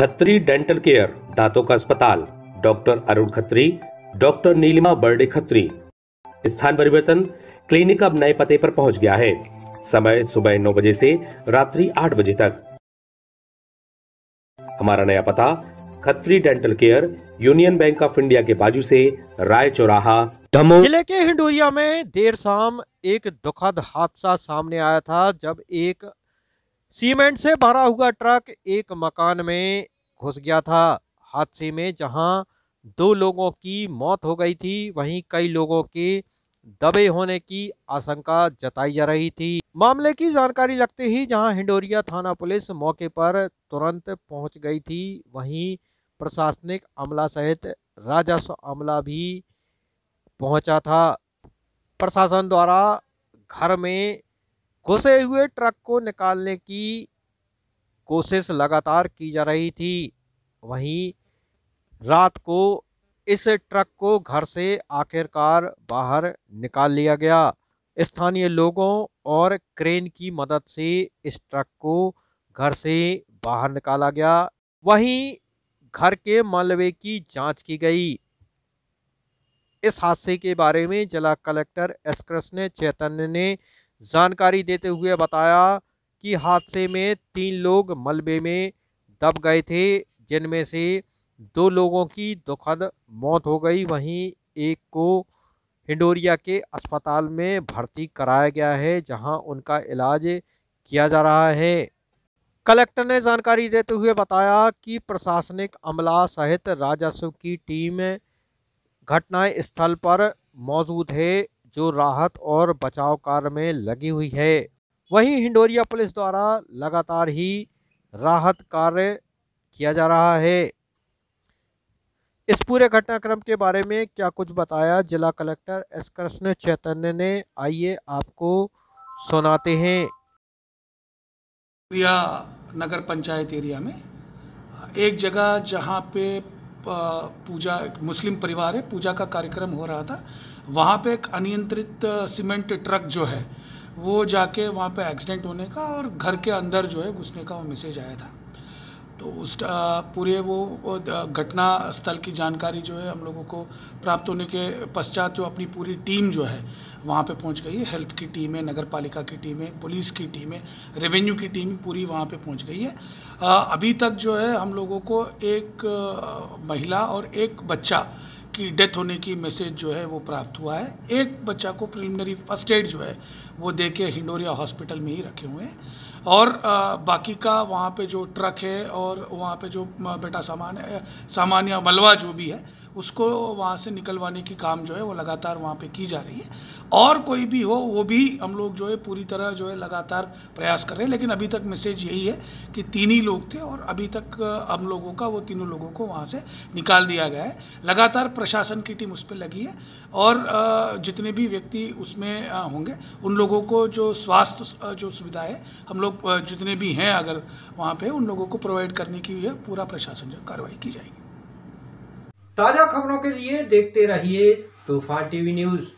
Khatri dental care दांतों का अस्पताल डॉक्टर अरुण खत्री डॉक्टर नीलिमा बर्डे खत्री स्थान परिवर्तन क्लिनिक अब नए पते पर पहुंच गया है समय सुबह नौ बजे से रात्रि आठ बजे तक हमारा नया पता Khatri dental care Union Bank of India के बाजू से राय चौराहा जिले के हिंडोरिया में देर शाम एक दुखद हादसा सामने आया था जब एक सीमेंट से भरा हुआ ट्रक एक मकान में घुस गया था हादसे में जहां दो लोगों की मौत हो गई थी वहीं कई लोगों के दबे होने की आशंका जताई जा रही थी मामले की जानकारी लगते ही जहां हिंडोरिया थाना पुलिस मौके पर तुरंत पहुंच गई थी वहीं प्रशासनिक अमला सहित राजस्व अमला भी पहुंचा था प्रशासन द्वारा घर में घुसे हुए ट्रक को निकालने की कोशिश लगातार की जा रही थी वहीं रात को इस ट्रक को घर से आखिरकार बाहर निकाल लिया गया स्थानीय लोगों और क्रेन की मदद से इस ट्रक को घर से बाहर निकाला गया वहीं घर के मलबे की जांच की गई इस हादसे के बारे में जिला कलेक्टर एस कृष्ण चैतन्य ने जानकारी देते हुए बताया कि हादसे में तीन लोग मलबे में दब गए थे जिनमें से दो लोगों की दुखद मौत हो गई वहीं एक को हिंडोरिया के अस्पताल में भर्ती कराया गया है जहां उनका इलाज किया जा रहा है कलेक्टर ने जानकारी देते हुए बताया कि प्रशासनिक अमला सहित राजस्व की टीम घटना स्थल पर मौजूद है जो राहत और बचाव कार्य में लगी हुई है वहीं हिंडोरिया पुलिस द्वारा लगातार ही राहत कार्य किया जा रहा है इस पूरे घटनाक्रम के बारे में क्या कुछ बताया जिला कलेक्टर एस कृष्ण चैतन्य ने आइए आपको सुनाते हैं नगर पंचायत एरिया में एक जगह जहां पे पूजा मुस्लिम परिवार है पूजा का कार्यक्रम हो रहा था वहाँ पे एक अनियंत्रित सीमेंट ट्रक जो है वो जाके वहाँ पे एक्सीडेंट होने का और घर के अंदर जो है घुसने का वो मैसेज आया था तो उस पूरे वो घटना स्थल की जानकारी जो है हम लोगों को प्राप्त होने के पश्चात जो अपनी पूरी टीम जो है वहाँ पे पहुँच गई है हेल्थ की टीम है नगर पालिका की टीम है पुलिस की टीम है रेवेन्यू की टीम पूरी वहाँ पे पहुँच गई है अभी तक जो है हम लोगों को एक महिला और एक बच्चा की डेथ होने की मैसेज जो है वो प्राप्त हुआ है एक बच्चा को प्रिलिमिनरी फर्स्ट एड जो है वो दे के हिंडोरिया हॉस्पिटल में ही रखे हुए हैं और बाकी का वहाँ पे जो ट्रक है और वहाँ पे जो बेटा सामान है सामान या मलबा जो भी है उसको वहाँ से निकलवाने की काम जो है वो लगातार वहाँ पे की जा रही है और कोई भी हो वो भी हम लोग जो है पूरी तरह जो है लगातार प्रयास कर रहे हैं लेकिन अभी तक मैसेज यही है कि तीन ही लोग थे और अभी तक हम लोगों का वो तीनों लोगों को वहाँ से निकाल दिया गया है लगातार प्रशासन की टीम उस पर लगी है और जितने भी व्यक्ति उसमें होंगे उन लोगों को जो स्वास्थ्य जो सुविधा है हम लोग जितने भी हैं अगर वहाँ पे उन लोगों को प्रोवाइड करने की पूरा प्रशासन जो कार्रवाई की जाएगी ताज़ा खबरों के लिए देखते रहिए तूफान टीवी न्यूज़